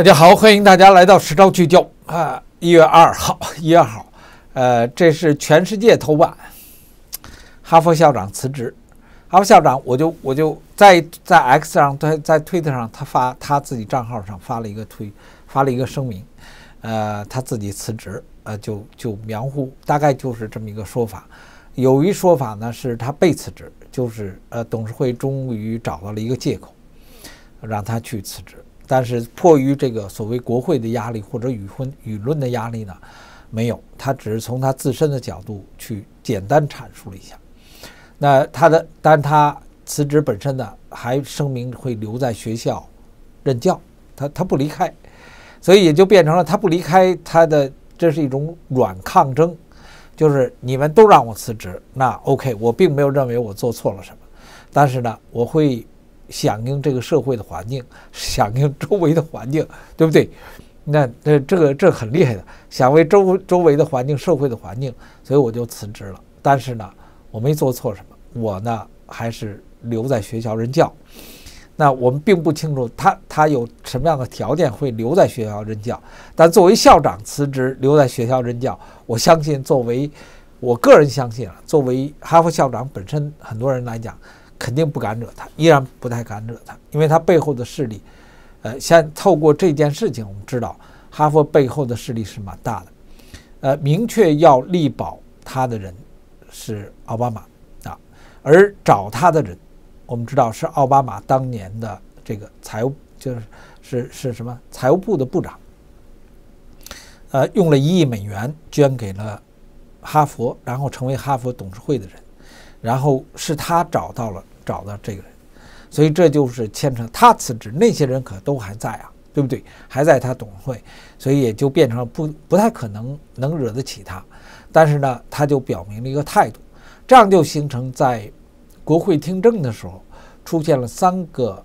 大家好，欢迎大家来到《十招聚焦》啊！一月二号，一月号，呃，这是全世界头版。哈佛校长辞职，哈佛校长，我就我就在在 X 上，在在推特上，他发他自己账号上发了一个推，发了一个声明，呃，他自己辞职，呃，就就模糊，大概就是这么一个说法。有一说法呢，是他被辞职，就是呃，董事会终于找到了一个借口，让他去辞职。但是迫于这个所谓国会的压力或者舆论舆论的压力呢，没有，他只是从他自身的角度去简单阐述了一下。那他的，但他辞职本身呢，还声明会留在学校任教，他他不离开，所以也就变成了他不离开他的这是一种软抗争，就是你们都让我辞职，那 OK，我并没有认为我做错了什么，但是呢，我会。响应这个社会的环境，响应周围的环境，对不对？那那这个这很厉害的，想为周周围的环境、社会的环境，所以我就辞职了。但是呢，我没做错什么，我呢还是留在学校任教。那我们并不清楚他他有什么样的条件会留在学校任教，但作为校长辞职留在学校任教，我相信，作为我个人相信啊，作为哈佛校长本身，很多人来讲。肯定不敢惹他，依然不太敢惹他，因为他背后的势力，呃，先透过这件事情，我们知道哈佛背后的势力是蛮大的，呃，明确要力保他的人是奥巴马啊，而找他的人，我们知道是奥巴马当年的这个财务就是是是什么财务部的部长，呃，用了一亿美元捐给了哈佛，然后成为哈佛董事会的人，然后是他找到了。找到这个人，所以这就是牵扯他辞职，那些人可都还在啊，对不对？还在他董事会，所以也就变成了不不太可能能惹得起他。但是呢，他就表明了一个态度，这样就形成在国会听证的时候出现了三个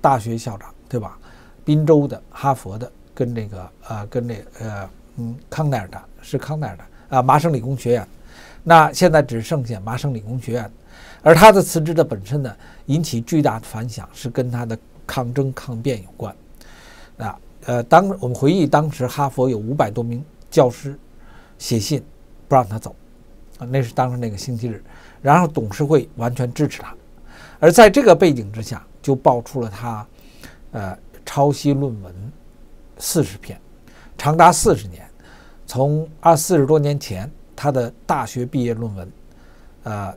大学校长，对吧？滨州的、哈佛的，跟那个呃，跟那呃，嗯，康奈尔的，是康奈尔的啊，麻省理工学院。那现在只剩下麻省理工学院。而他的辞职的本身呢，引起巨大的反响，是跟他的抗争、抗辩有关。啊，呃，当我们回忆当时，哈佛有五百多名教师写信不让他走，啊，那是当时那个星期日。然后董事会完全支持他。而在这个背景之下，就爆出了他呃抄袭论文四十篇，长达四十年，从二四十多年前他的大学毕业论文，呃。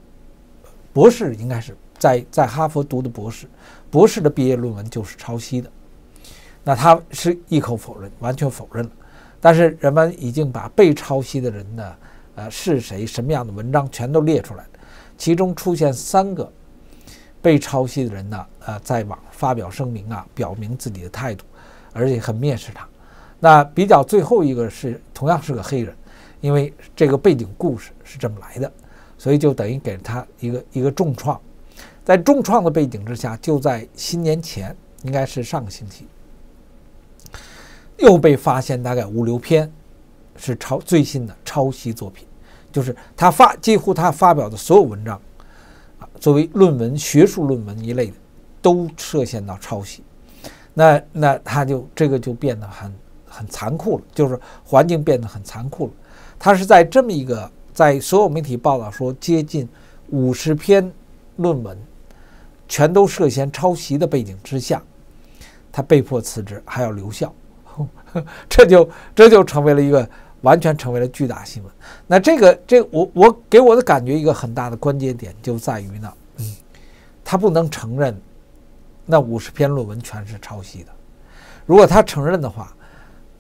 博士应该是在在哈佛读的博士，博士的毕业论文就是抄袭的，那他是一口否认，完全否认了。但是人们已经把被抄袭的人呢，呃，是谁什么样的文章全都列出来其中出现三个被抄袭的人呢，呃，在网发表声明啊，表明自己的态度，而且很蔑视他。那比较最后一个是同样是个黑人，因为这个背景故事是这么来的。所以就等于给他一个一个重创，在重创的背景之下，就在新年前，应该是上个星期，又被发现大概五六篇是抄最新的抄袭作品，就是他发几乎他发表的所有文章啊，作为论文、学术论文一类的，都涉嫌到抄袭。那那他就这个就变得很很残酷了，就是环境变得很残酷了。他是在这么一个。在所有媒体报道说接近五十篇论文全都涉嫌抄袭的背景之下，他被迫辞职还要留校，这就这就成为了一个完全成为了巨大新闻。那这个这我我给我的感觉一个很大的关节点就在于呢，嗯，他不能承认那五十篇论文全是抄袭的。如果他承认的话，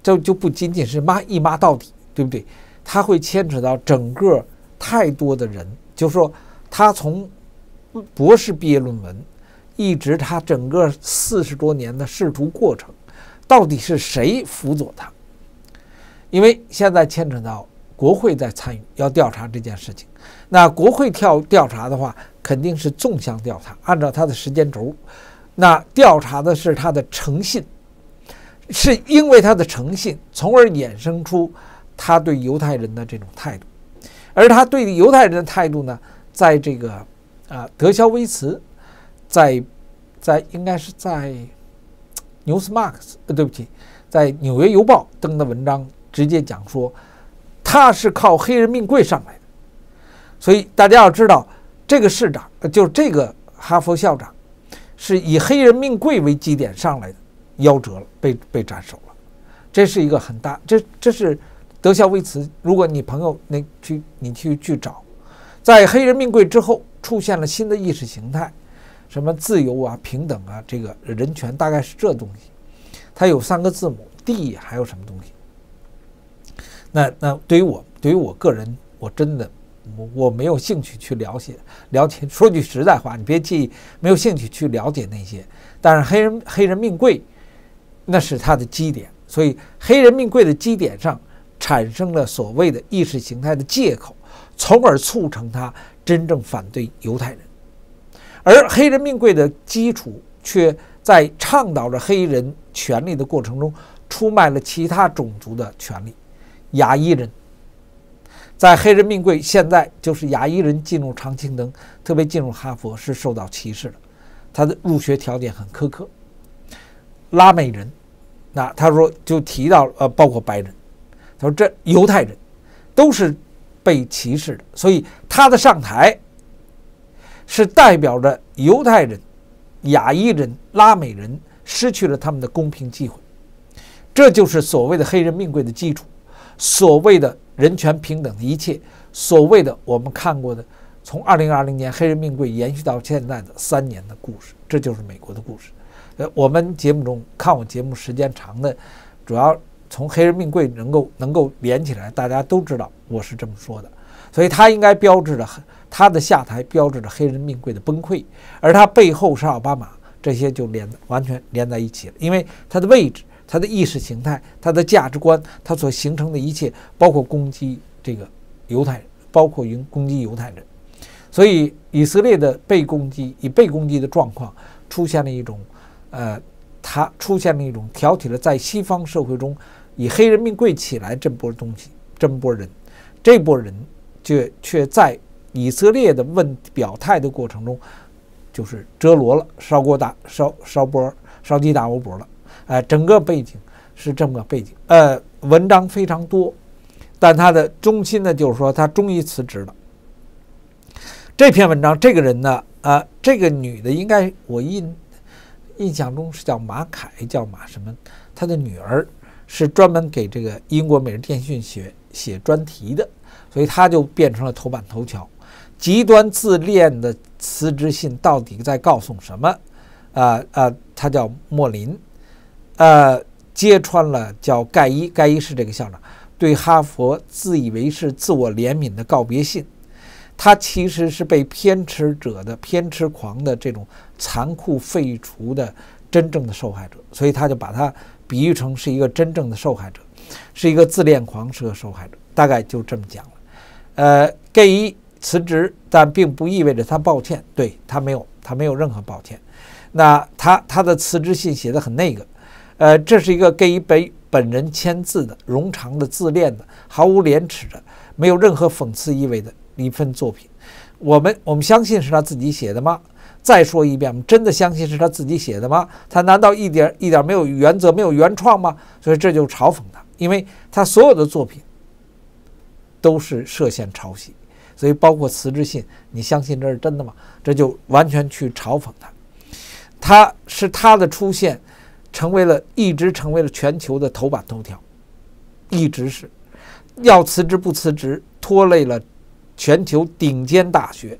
这就不仅仅是骂一骂到底，对不对？他会牵扯到整个太多的人，就说他从博士毕业论文，一直他整个四十多年的仕途过程，到底是谁辅佐他？因为现在牵扯到国会在参与要调查这件事情，那国会调调查的话，肯定是纵向调查，按照他的时间轴，那调查的是他的诚信，是因为他的诚信，从而衍生出。他对犹太人的这种态度，而他对犹太人的态度呢，在这个啊，德肖威茨，在在应该是在《纽斯马克斯》，对不起，在《纽约邮报》登的文章，直接讲说他是靠黑人命贵上来的。所以大家要知道，这个市长，就是这个哈佛校长，是以黑人命贵为基点上来的，夭折了，被被斩首了，这是一个很大，这这是。德肖为茨，如果你朋友那去，你去去找，在黑人命贵之后出现了新的意识形态，什么自由啊、平等啊，这个人权大概是这东西。它有三个字母 D，还有什么东西？那那对于我，对于我个人，我真的我我没有兴趣去了解了解。说句实在话，你别介意，没有兴趣去了解那些。但是黑人黑人命贵，那是它的基点，所以黑人命贵的基点上。产生了所谓的意识形态的借口，从而促成他真正反对犹太人，而黑人命贵的基础却在倡导着黑人权利的过程中出卖了其他种族的权利。亚裔人，在黑人命贵现在就是亚裔人进入常青藤，特别进入哈佛是受到歧视的，他的入学条件很苛刻。拉美人，那他说就提到呃，包括白人。他说：“这犹太人都是被歧视的，所以他的上台是代表着犹太人、亚裔人、拉美人失去了他们的公平机会。这就是所谓的黑人命贵的基础，所谓的人权平等的一切，所谓的我们看过的从二零二零年黑人命贵延续到现在的三年的故事，这就是美国的故事。呃，我们节目中看我节目时间长的，主要。”从黑人命贵能够能够连起来，大家都知道我是这么说的，所以他应该标志着他的下台，标志着黑人命贵的崩溃，而他背后是奥巴马，这些就连完全连在一起了，因为他的位置、他的意识形态、他的价值观，他所形成的一切，包括攻击这个犹太人，包括云攻击犹太人，所以以色列的被攻击以被攻击的状况，出现了一种，呃，他出现了一种挑起了在西方社会中。以黑人命贵起来，这波东西，这波人，这波人，却却在以色列的问表态的过程中，就是折罗了，烧锅打烧烧波烧鸡打窝脖了。哎，整个背景是这么个背景。呃，文章非常多，但他的中心呢，就是说他终于辞职了。这篇文章，这个人呢，啊，这个女的应该我印印象中是叫马凯，叫马什么，她的女儿。是专门给这个英国《每日电讯》写写专题的，所以他就变成了头版头条。极端自恋的辞职信到底在告诉什么？啊啊，他叫莫林，呃，揭穿了叫盖伊，盖伊是这个校长对哈佛自以为是自我怜悯的告别信，他其实是被偏执者的偏执狂的这种残酷废除的真正的受害者，所以他就把他。比喻成是一个真正的受害者，是一个自恋狂，是个受害者，大概就这么讲了。呃，盖伊辞职，但并不意味着他抱歉，对他没有，他没有任何抱歉。那他他的辞职信写的很那个，呃，这是一个盖伊本本人签字的冗长的自恋的毫无廉耻的没有任何讽刺意味的一份作品。我们我们相信是他自己写的吗？再说一遍，我们真的相信是他自己写的吗？他难道一点一点没有原则、没有原创吗？所以这就嘲讽他，因为他所有的作品都是涉嫌抄袭，所以包括辞职信，你相信这是真的吗？这就完全去嘲讽他。他是他的出现，成为了一直成为了全球的头版头条，一直是要辞职不辞职，拖累了全球顶尖大学。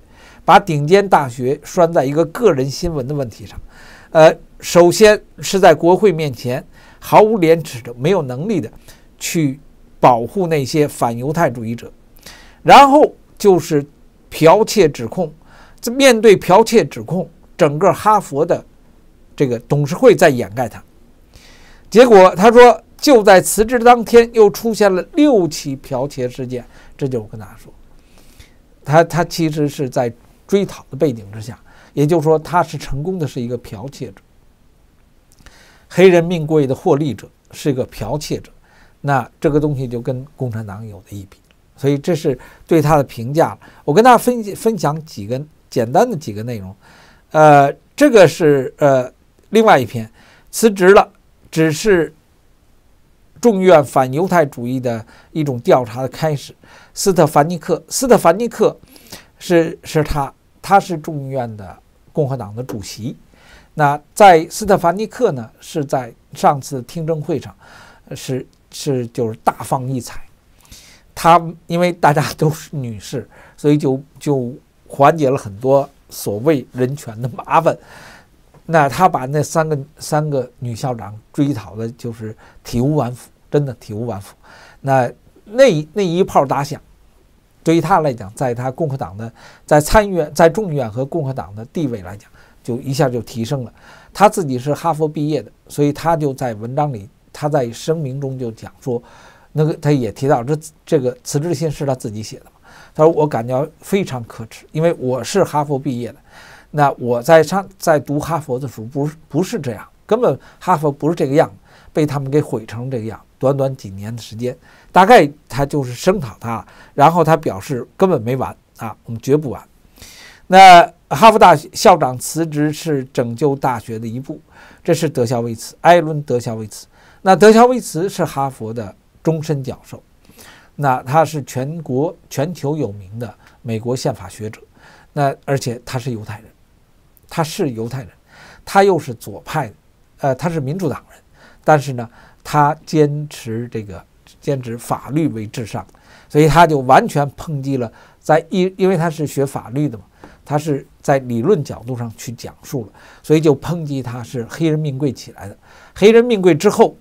把顶尖大学拴在一个个人新闻的问题上，呃，首先是在国会面前毫无廉耻的、没有能力的去保护那些反犹太主义者，然后就是剽窃指控。这面对剽窃指控，整个哈佛的这个董事会在掩盖他。结果他说，就在辞职当天，又出现了六起剽窃事件。这就我跟大家说，他他其实是在。追讨的背景之下，也就是说他是成功的是一个剽窃者，黑人命贵的获利者是一个剽窃者，那这个东西就跟共产党有的一比，所以这是对他的评价我跟大家分分享几个简单的几个内容，呃，这个是呃另外一篇，辞职了，只是众院反犹太主义的一种调查的开始。斯特凡尼克，斯特凡尼克是是他。他是众议院的共和党的主席，那在斯特凡尼克呢？是在上次听证会上，是是就是大放异彩。他因为大家都是女士，所以就就缓解了很多所谓人权的麻烦。那他把那三个三个女校长追讨的就是体无完肤，真的体无完肤。那那那一炮打响。对于他来讲，在他共和党的在参议院、在众议院和共和党的地位来讲，就一下就提升了。他自己是哈佛毕业的，所以他就在文章里，他在声明中就讲说，那个他也提到，这这个辞职信是他自己写的嘛。他说我感觉非常可耻，因为我是哈佛毕业的，那我在上在读哈佛的时候不是不是这样，根本哈佛不是这个样，被他们给毁成这个样。短短几年的时间，大概他就是声讨他，然后他表示根本没完啊，我们绝不完。那哈佛大学校长辞职是拯救大学的一步，这是德肖维茨，艾伦·德肖维茨。那德肖维茨是哈佛的终身教授，那他是全国、全球有名的美国宪法学者，那而且他是犹太人，他是犹太人，他又是左派，呃，他是民主党人，但是呢。他坚持这个，坚持法律为至上，所以他就完全抨击了，在一因为他是学法律的嘛，他是在理论角度上去讲述了，所以就抨击他是黑人命贵起来的，黑人命贵之后，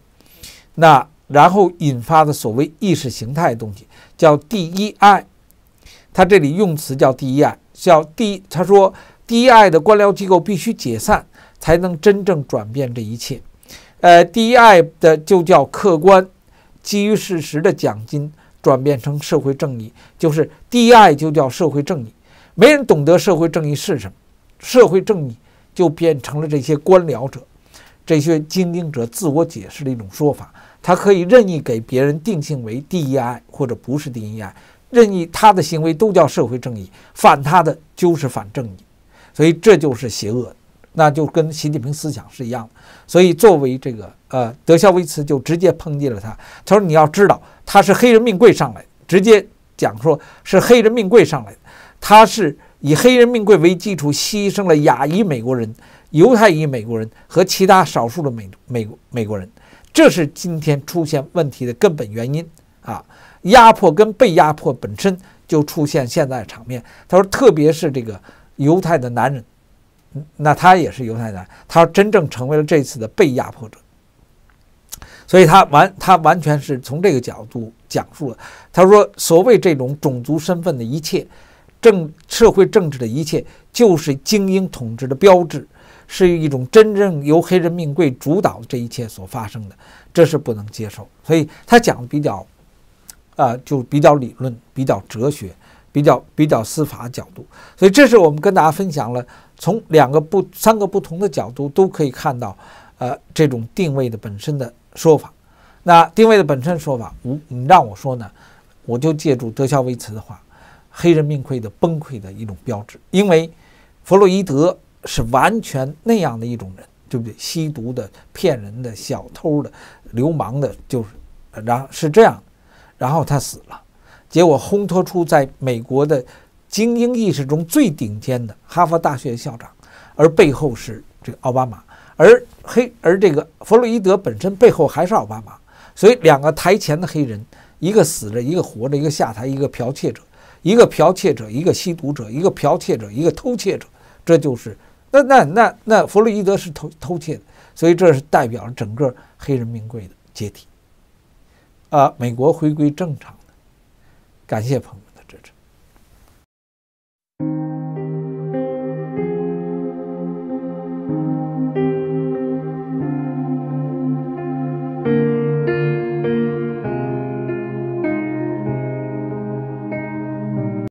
那然后引发的所谓意识形态的东西叫第一爱，他这里用词叫第一爱，叫第他说第一爱的官僚机构必须解散，才能真正转变这一切。呃，D.I. 的就叫客观，基于事实的奖金转变成社会正义，就是 D.I. 就叫社会正义。没人懂得社会正义是什么，社会正义就变成了这些官僚者、这些精英者自我解释的一种说法。他可以任意给别人定性为 D.I. 或者不是 D.I.，任意他的行为都叫社会正义，反他的就是反正义，所以这就是邪恶。那就跟习近平思想是一样的，所以作为这个呃德肖维茨就直接抨击了他。他说你要知道他是黑人命贵上来直接讲说是黑人命贵上来他是以黑人命贵为基础，牺牲了亚裔美国人、犹太裔美国人和其他少数的美美美国人，这是今天出现问题的根本原因啊！压迫跟被压迫本身就出现现在场面。他说，特别是这个犹太的男人。那他也是犹太人，他真正成为了这次的被压迫者，所以他完他完全是从这个角度讲述了。他说：“所谓这种种族身份的一切、政社会政治的一切，就是精英统治的标志，是一种真正由黑人命贵主导的这一切所发生的，这是不能接受。”所以他讲的比较，啊，就比较理论、比较哲学、比较比较司法角度。所以这是我们跟大家分享了。从两个不三个不同的角度都可以看到，呃，这种定位的本身的说法。那定位的本身说法，无你让我说呢，我就借助德肖维茨的话，黑人命贵的崩溃的一种标志。因为弗洛伊德是完全那样的一种人，对不对？吸毒的、骗人的、小偷的、流氓的，就是，然后是这样，然后他死了，结果烘托出在美国的。精英意识中最顶尖的哈佛大学校长，而背后是这个奥巴马，而黑而这个弗洛伊德本身背后还是奥巴马，所以两个台前的黑人，一个死着一个活着，一个下台一个剽窃者，一个剽窃者，一个吸毒者，一个剽窃者，一个偷窃者，这就是那那那那弗洛伊德是偷偷窃的，所以这是代表了整个黑人名贵的阶梯，啊，美国回归正常的，感谢朋友。